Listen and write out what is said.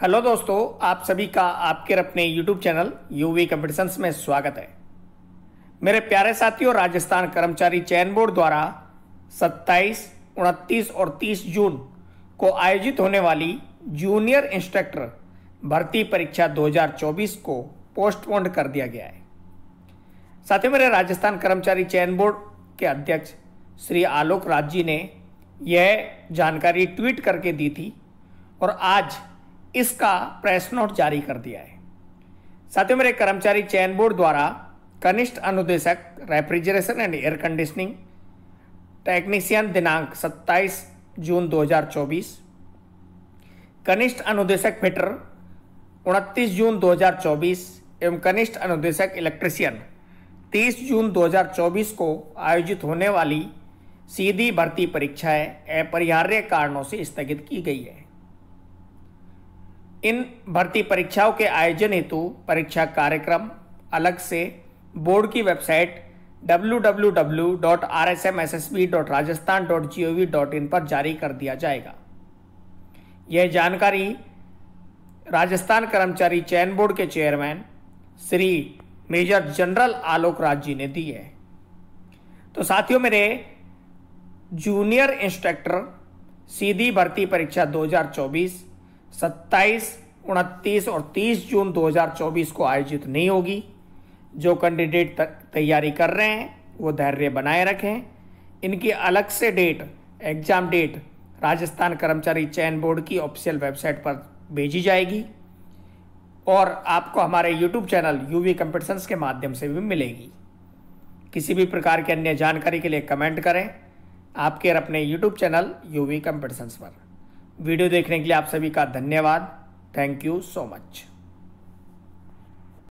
hello दोस्तों आप सभी का आपके अपने यूट्यूब चैनल यूवी कम्पिटिशन्स में स्वागत है मेरे प्यारे साथियों राजस्थान कर्मचारी चयन बोर्ड द्वारा 27, 29 और 30 जून को आयोजित होने वाली जूनियर इंस्ट्रक्टर भर्ती परीक्षा 2024 को पोस्टपोन्ड कर दिया गया है साथ ही मेरे राजस्थान कर्मचारी चयन बोर्ड के अध्यक्ष श्री आलोक राज जी ने यह जानकारी ट्वीट करके दी थी और आज इसका प्रेस नोट जारी कर दिया है साथियों मेरे कर्मचारी चयन बोर्ड द्वारा कनिष्ठ अनुदेशक refrigeration and air conditioning technician दिनांक 27 जून 2024 कनिष्ठ अनुदेशक फिटर 29 जून 2024 एवं कनिष्ठ अनुदेशक इलेक्ट्रिशियन 30 जून 2024 को आयोजित होने वाली सीधी भर्ती परीक्षाएं अपरिहार्य कारणों से स्थगित की गई है इन भर्ती परीक्षाओं के आयोजन हेतु परीक्षा कार्यक्रम अलग से बोर्ड की वेबसाइट www.rsmssb.rajasthan.gov.in पर जारी कर दिया जाएगा यह जानकारी राजस्थान कर्मचारी चयन बोर्ड के chairman Shri major general Alok Raj ji ने दी है तो साथियों मेरे जूनियर इंस्ट्रक्टर सीधी भर्ती परीक्षा 2024 सत्ताईस उनतीस और तीस जून 2024 को आयोजित नहीं होगी जो कैंडिडेट तैयारी कर रहे हैं वो धैर्य बनाए रखें इनकी अलग से डेट एग्जाम डेट राजस्थान कर्मचारी चयन बोर्ड की ऑफिशियल वेबसाइट पर भेजी जाएगी और आपको हमारे यूट्यूब चैनल यू वी के माध्यम से भी मिलेगी किसी भी प्रकार की अन्य जानकारी के लिए कमेंट करें आपके और अपने यूट्यूब चैनल यू वी पर वीडियो देखने के लिए आप सभी का धन्यवाद थैंक यू सो मच